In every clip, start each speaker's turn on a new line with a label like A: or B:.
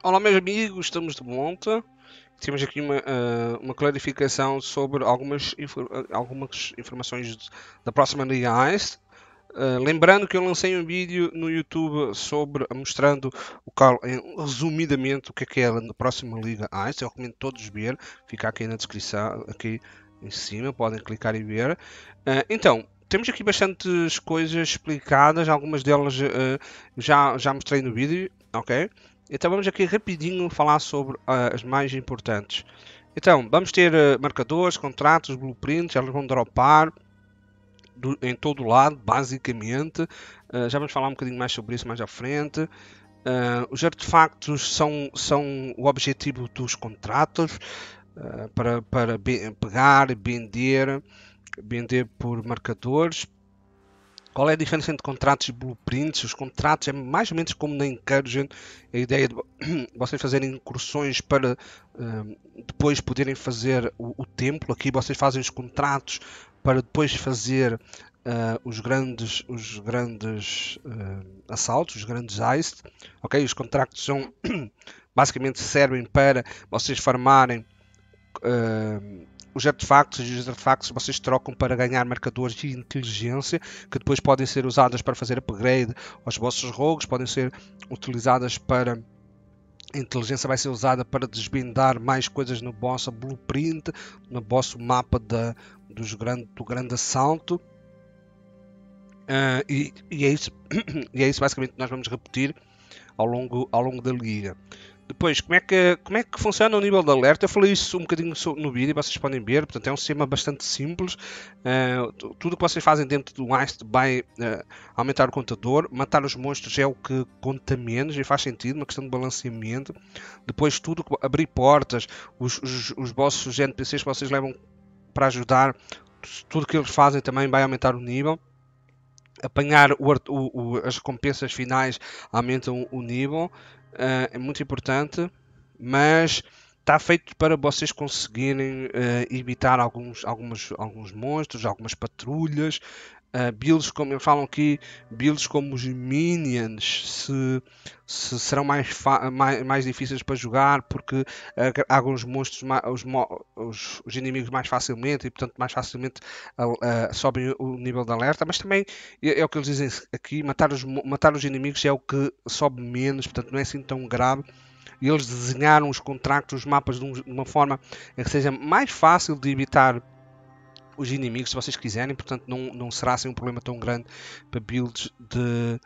A: Olá, meus amigos, estamos de volta. Temos aqui uma, uh, uma clarificação sobre algumas, infor algumas informações da próxima Liga Heist. Uh, eh, lembrando que eu lancei um vídeo no YouTube sobre mostrando o qual, resumidamente o que é, que é a próxima Liga Ice. Eu recomendo todos ver, fica aqui na descrição, aqui em cima, podem clicar e ver. Uh, então, temos aqui bastantes coisas explicadas, algumas delas uh, já, já mostrei no vídeo, ok? Então vamos aqui rapidinho falar sobre uh, as mais importantes. Então, vamos ter uh, marcadores, contratos, blueprints, elas vão dropar do, em todo lado, basicamente. Uh, já vamos falar um bocadinho mais sobre isso mais à frente. os artefactos são, são o objetivo dos contratos para, para pegar, vender, vender por marcadores, qual é a diferença entre contratos e blueprints? Os contratos é mais ou menos como na Incursion. a ideia de vocês fazerem incursões para um, eh, depois poderem fazer o, o templo. Aqui vocês fazem os contratos para depois fazer Uh, os grandes, os grandes uh, assaltos, os grandes heists, ok? Os contratos são basicamente servem para vocês farmarem uh, os artefactos e os artefactos vocês trocam para ganhar marcadores de inteligência que depois podem ser usadas para fazer upgrade aos vossos rogues, podem ser utilizadas para a inteligência vai ser usada para desvendar mais coisas no vosso blueprint, no vosso mapa da, dos grande, do grande assalto. Uh, e, e, é isso, e é isso basicamente que nós vamos repetir ao longo, ao longo da liga. Depois, como é, que, como é que funciona o nível de alerta? Eu falei isso um bocadinho no vídeo, vocês podem ver. Portanto, é um sistema bastante simples. Uh, tudo o que vocês fazem dentro do Ice vai uh, aumentar o contador. Matar os monstros é o que conta menos e faz sentido, uma questão de balanceamento. Depois, tudo abrir portas, os, os, os vossos NPCs que vocês levam para ajudar, tudo que eles fazem também vai aumentar o nível apanhar o, o, o, as recompensas finais aumentam o nível uh, é muito importante, mas está feito para vocês conseguirem uh, ah, evitar alguns, algumas, alguns monstros, algumas patrulhas, Uh, builds como falam aqui, builds como os minions se, se serão mais, mais, mais, difíceis para jogar porque agarram eh, os monstros, os, os, os, inimigos mais facilmente e portanto mais facilmente uh, uh, sobem o nível de alerta, mas também é, é, o que eles dizem aqui, matar os, matar os inimigos é o que sobe menos, portanto não é assim tão grave e eles desenharam os contratos, os mapas de, de uma forma que seja mais fácil de evitar os inimigos se vocês quiserem, portanto não, não será assim um problema tão grande para builds de,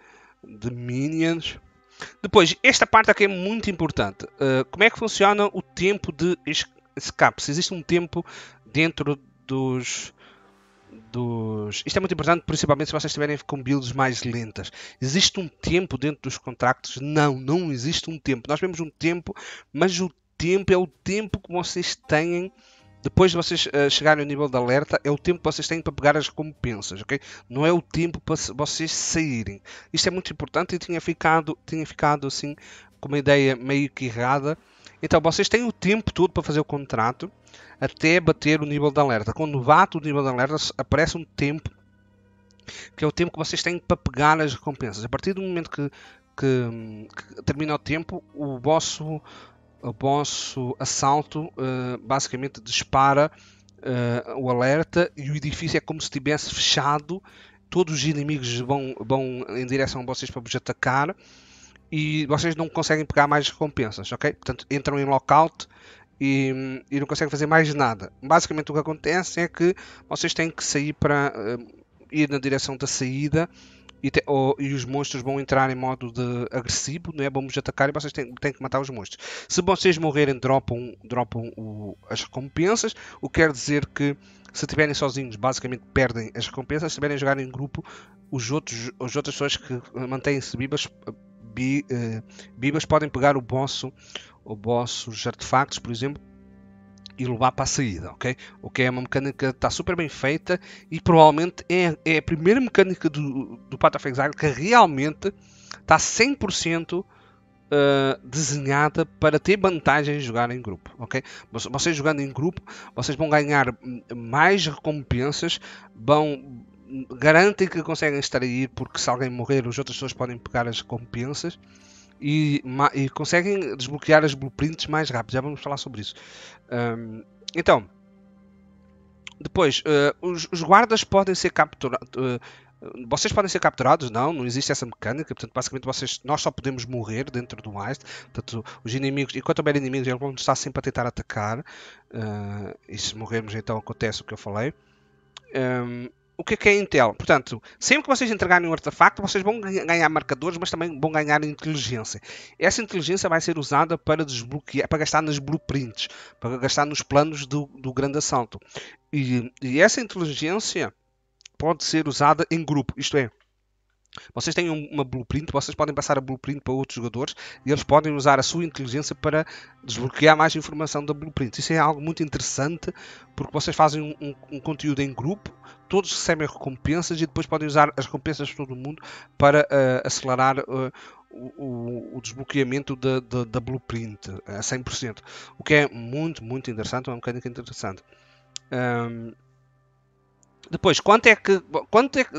A: de minions. Depois, esta parte aqui é muito importante. Uh, como é que funciona o tempo de escape? Se existe um tempo dentro dos, dos... Isto é muito importante, principalmente se vocês estiverem com builds mais lentas. Existe um tempo dentro dos contratos? Não, não existe um tempo. Nós vemos um tempo, mas o tempo é o tempo que vocês têm depois de vocês uh, chegarem ao nível de alerta, é o tempo que vocês têm para pegar as recompensas, ok? Não é o tempo para vocês saírem. Isto é muito importante e tinha ficado, tinha ficado assim com uma ideia meio que errada. Então, vocês têm o tempo todo para fazer o contrato até bater o nível de alerta. Quando bate o nível de alerta, aparece um tempo que é o tempo que vocês têm para pegar as recompensas. A partir do momento que, que, que termina o tempo, o vosso o vosso assalto uh, basicamente dispara uh, o alerta e o edifício é como se estivesse fechado. Todos os inimigos vão, vão em direção a vocês para vos atacar e vocês não conseguem pegar mais recompensas, ok? Portanto, entram em lockout e, e não conseguem fazer mais nada. Basicamente, o que acontece é que vocês têm que sair para uh, ir na direção da saída e, te, ou, e, os monstros vão entrar em modo de agressivo, não é? Vamos atacar e vocês têm, têm que matar os monstros. Se vocês morrerem, dropam, dropam o, as recompensas, o que quer dizer que se estiverem sozinhos, basicamente perdem as recompensas. Se estiverem a jogar em grupo, os outros, as outras pessoas que mantêm-se vivas, eh, bi, eh, vivas podem pegar o vosso, o vossos artefactos, por exemplo, e levar para a saída, ok? O que é uma mecânica que está super bem feita e provavelmente é, é a primeira mecânica do, do Path of Exile que realmente está 100% Uh, ah, desenhada para ter vantagem em jogar em grupo, ok? Vocês jogando em grupo, vocês vão ganhar mais recompensas, vão garantem que conseguem extrair porque se alguém morrer, os outras pessoas podem pegar as recompensas e, e, conseguem desbloquear as blueprints mais rápido. Já vamos falar sobre isso. Um, então, depois, uh, os, os, guardas podem ser capturados. Uh, eh, vocês podem ser capturados? Não, não existe essa mecânica. Portanto, basicamente, vocês, nós só podemos morrer dentro do Heist. Portanto, os inimigos, enquanto houver inimigos, eles vão estar sempre a tentar atacar. Uh, e se morrermos, então acontece o que eu falei. Um, o que é, que é Intel? Portanto, sempre que vocês entregarem um artefacto, vocês vão ganhar marcadores, mas também vão ganhar inteligência. Essa inteligência vai ser usada para desbloquear, para gastar nas blueprints, para gastar nos planos do, do grande assalto. E, e essa inteligência pode ser usada em grupo, isto é, vocês têm uma blueprint, vocês podem passar a blueprint para outros jogadores e eles podem usar a sua inteligência para desbloquear mais informação da blueprint. Isso é algo muito interessante porque vocês fazem um, um, conteúdo em grupo, todos recebem recompensas e depois podem usar as recompensas de todo mundo para uh, acelerar. Uh, o, o, desbloqueamento da, da, da blueprint a 100%, o que é muito, muito interessante, uma mecânica interessante. Um, depois, quanto é que. Quanto é que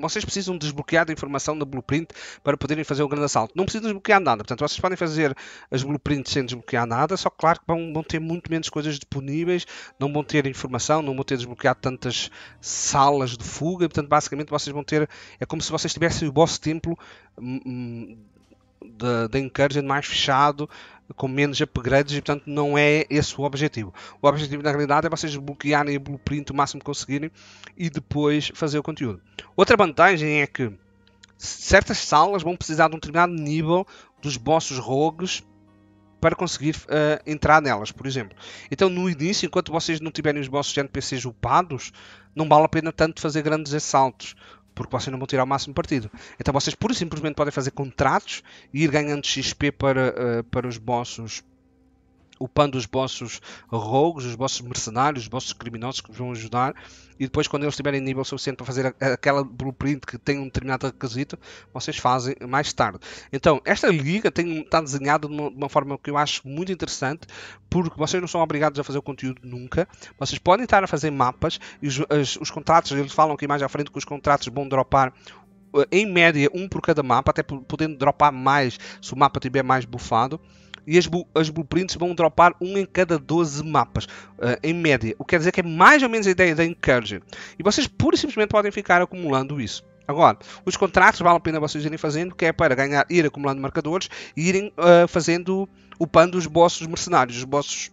A: vocês precisam desbloquear a informação da blueprint para poderem fazer o grande assalto. Não precisam desbloquear nada, portanto, vocês podem fazer as blueprints sem desbloquear nada, só claro que vão, vão ter muito menos coisas disponíveis, não vão ter informação, não vão ter desbloqueado tantas salas de fuga, portanto, basicamente vocês vão ter, é como se vocês tivessem o vosso templo hum, hum, da, da encouragement é mais fechado, com menos upgrades e, portanto, não é esse o objetivo. O objetivo, na realidade, é vocês bloquearem o blueprint o máximo que conseguirem e depois fazer o conteúdo. Outra vantagem é que certas salas vão precisar de um determinado nível dos bosses rogues para conseguir uh, entrar nelas, por exemplo. Então, no início, enquanto vocês não tiverem os bosses de NPCs upados, não vale a pena tanto fazer grandes assaltos, porque vocês não vão tirar o máximo partido. Então vocês pura e simplesmente podem fazer contratos e ir ganhando XP para, uh, para os vossos upando os vossos rogues, os vossos mercenários, os vossos criminosos que vos vão ajudar e depois quando eles tiverem nível suficiente para fazer aquela blueprint que tem um determinado requisito, vocês fazem mais tarde. Então, esta liga tem, está desenhada de uma, de uma, forma que eu acho muito interessante, porque vocês não são obrigados a fazer o conteúdo nunca, vocês podem estar a fazer mapas e os, as, os contratos, eles falam aqui mais à frente que os contratos vão dropar eh, em média um por cada mapa, até podendo dropar mais se o mapa estiver mais bufado e as, as blueprints vão dropar um em cada 12 mapas, uh, em média. O que quer dizer que é mais ou menos a ideia da Encourage. E vocês pura e simplesmente podem ficar acumulando isso. Agora, os contratos vale a pena vocês irem fazendo, que é para ganhar, ir acumulando marcadores e irem uh, fazendo, upando os vossos mercenários, os bosses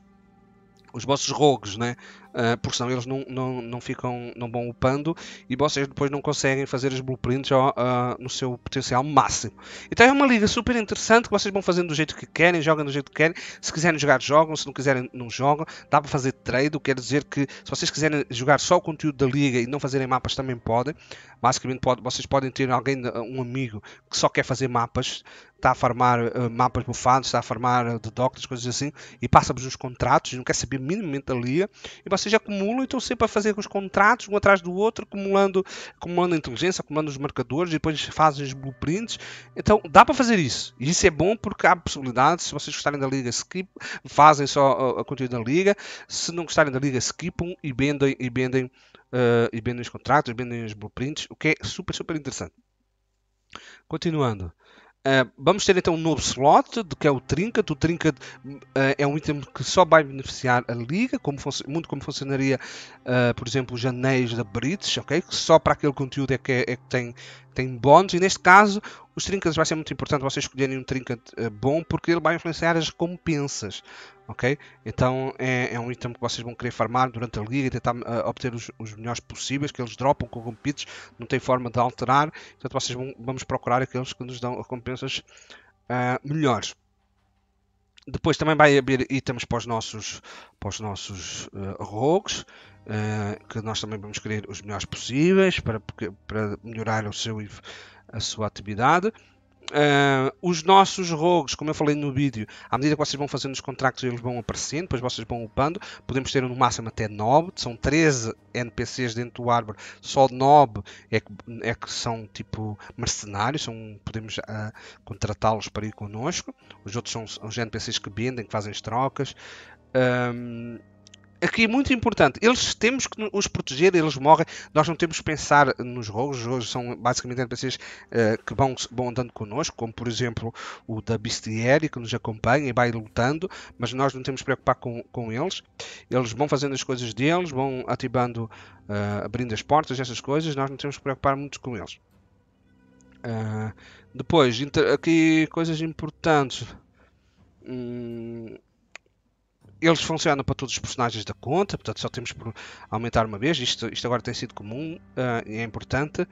A: os vossos rogues, né? Ah, porque senão eles não, não, não ficam, não vão upando e vocês depois não conseguem fazer os blueprints ó uh, ah, no seu potencial máximo. Então é uma liga super interessante que vocês vão fazendo do jeito que querem, jogam do jeito que querem, se quiserem jogar, jogam, se não quiserem, não jogam, dá para fazer trade, quer dizer que se vocês quiserem jogar só o conteúdo da liga e não fazerem mapas também podem, basicamente pode, vocês podem ter alguém, um amigo que só quer fazer mapas, está a farmar uh, mapas bufados, está a farmar uh, de doctors, coisas assim, e passa-vos os contratos, não quer saber minimamente da liga, e vocês vocês acumulam e estão sempre a fazer os contratos um atrás do outro, acumulando, acumulando inteligência, acumulando os marcadores e depois fazem os blueprints. Então dá para fazer isso. E isso é bom porque há possibilidades. Se vocês gostarem da liga, skip, fazem só a, a conteúdo da liga. Se não gostarem da liga, skipam e vendem, e vendem, uh, e vendem os contratos, e vendem os blueprints, o que é super, super interessante. Continuando. Uh, vamos ter então um novo slot, que é o Trinket. O Trinket uh, é um item que só vai beneficiar a liga, como muito como funcionaria, uh, por exemplo, os anéis da Brits, ok? Que só para aquele conteúdo é que, é, é que tem tem bons, e neste caso os trinkets vai ser muito importante vocês escolherem um trinket eh, bom porque ele vai influenciar as recompensas, ok? Então é, é um item que vocês vão querer farmar durante a liga e tentar uh, obter os, os, melhores possíveis que eles dropam com competidos, não tem forma de alterar, portanto vocês vão, vamos procurar aqueles que nos dão recompensas uh, melhores. Depois também vai abrir itens para os nossos, para os nossos uh, eh, rogues, uh, eh, que nós também vamos querer os melhores possíveis para, para melhorar o seu, a sua atividade. Uh, os nossos rogues, como eu falei no vídeo, à medida que vocês vão fazendo os contratos, eles vão aparecendo, depois vocês vão upando. Podemos ter no máximo até 9, são 13 NPCs dentro do árvore, só 9 é que, é que são tipo mercenários, são, podemos uh, contratá-los para ir connosco. Os outros são os NPCs que vendem, que fazem as trocas. Ah, aqui é muito importante, eles temos que os proteger, eles morrem, nós não temos que pensar nos rogos. os rogos são basicamente NPCs uh, eh, que vão, vão andando connosco, como por exemplo o da Bestiary, que nos acompanha e vai lutando, mas nós não temos que preocupar com, com eles, eles vão fazendo as coisas deles, vão ativando, uh, eh, abrindo as portas, essas coisas, nós não temos que preocupar muito com eles. Uh, depois, aqui coisas importantes. Hum, eles funcionam para todos os personagens da conta, portanto só temos por aumentar uma vez. Isto, isto agora tem sido comum uh, e é importante.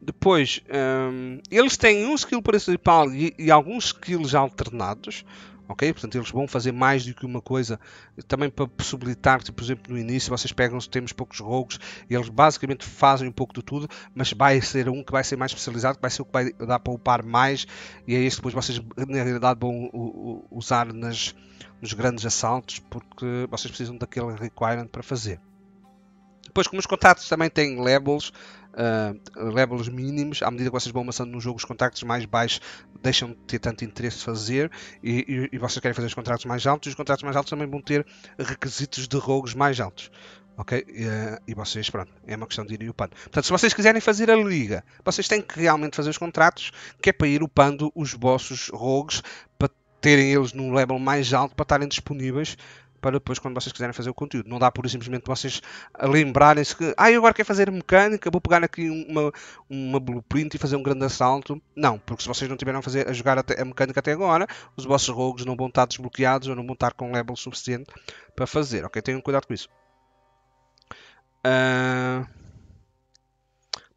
A: Depois, um, ehm, eles têm um skill principal e, e alguns skills alternados ok? Portanto, eles vão fazer mais do que uma coisa, também para possibilitar que, tipo, por exemplo, no início vocês pegam, temos poucos rogues, eles basicamente fazem um pouco de tudo, mas vai ser um que vai ser mais especializado, que vai ser o que vai dar para upar mais, e é este depois vocês na realidade vão usar nas, nos grandes assaltos, porque vocês precisam daquele requirement para fazer. Depois, como os contactos também têm levels, uh, levels mínimos, à medida que vocês vão avançando no jogo, os contactos mais baixos deixam de ter tanto interesse de fazer e, e, e vocês querem fazer os contratos mais altos. E os contratos mais altos também vão ter requisitos de rogues mais altos. Ok? Uh, e vocês, pronto, é uma questão de ir upando. Portanto, se vocês quiserem fazer a liga, vocês têm que realmente fazer os contratos, que é para ir upando os vossos rogues, para terem eles num level mais alto, para estarem disponíveis para depois quando vocês quiserem fazer o conteúdo. Não dá por simplesmente vocês lembrarem-se que ah, eu agora quero fazer mecânica, vou pegar aqui uma, uma blueprint e fazer um grande assalto. Não, porque se vocês não tiveram a, fazer, a jogar a mecânica até agora, os vossos rogues não vão estar desbloqueados ou não vão estar com level suficiente para fazer, ok? Tenham cuidado com isso. Uh...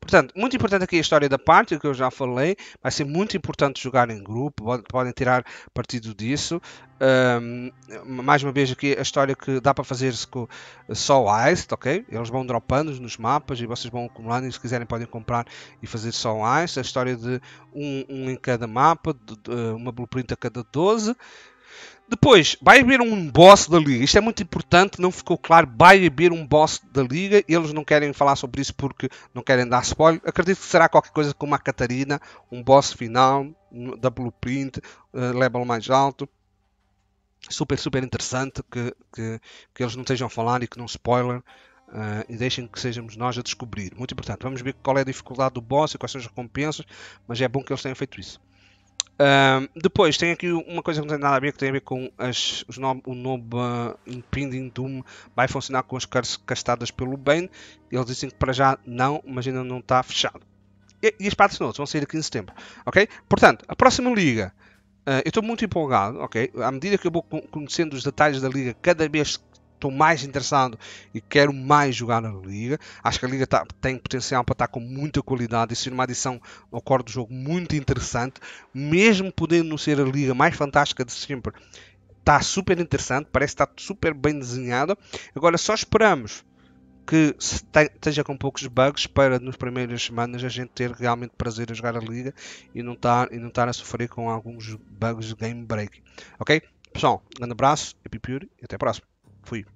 A: Portanto, muito importante aqui a história da parte, que eu já falei. Vai ser muito importante jogar em grupo, podem tirar partido disso. Um, mais uma vez aqui a história que dá para fazer-se com só Ice, ok? Eles vão dropando nos mapas e vocês vão acumulando e se quiserem podem comprar e fazer só Ice. A história de um, um em cada mapa, de, de, uma blueprint a cada 12. Depois, vai haver um boss da liga. Isto é muito importante, não ficou claro. Vai haver um boss da liga. Eles não querem falar sobre isso porque não querem dar spoiler. Acredito que será qualquer coisa como a Catarina, um boss final da Blueprint, uh, level mais alto. Super, super interessante que, que, que eles não estejam a falar e que não spoiler. Uh, e deixem que sejamos nós a descobrir. Muito importante. Vamos ver qual é a dificuldade do boss e quais são as recompensas, mas é bom que eles tenham feito isso depois tem aqui uma coisa que não tem nada a ver, que tem a ver com as, os nom, o novo uh, ah, Impending Doom vai funcionar com as cards castadas pelo Bane. Eles dizem que para já não, mas ainda não está fechado. E, e as partes notes vão sair aqui em setembro. Ok? Portanto, a próxima liga. Uh, eu estou muito empolgado, ok? À medida que eu vou conhecendo os detalhes da liga, cada vez estou mais interessado e quero mais jogar na Liga. Acho que a Liga tá, tem potencial para estar com muita qualidade e ser é uma adição ao core do jogo muito interessante, mesmo podendo não ser a Liga mais fantástica de sempre. Está super interessante, parece estar tá super bem desenhada. Agora só esperamos que esteja com poucos bugs para nas primeiras semanas a gente ter realmente prazer a jogar a liga e não estar tá, e não estar a sofrer com alguns bugs de game break. Ok? Pessoal, um grande abraço, happy pure e até a próxima. complete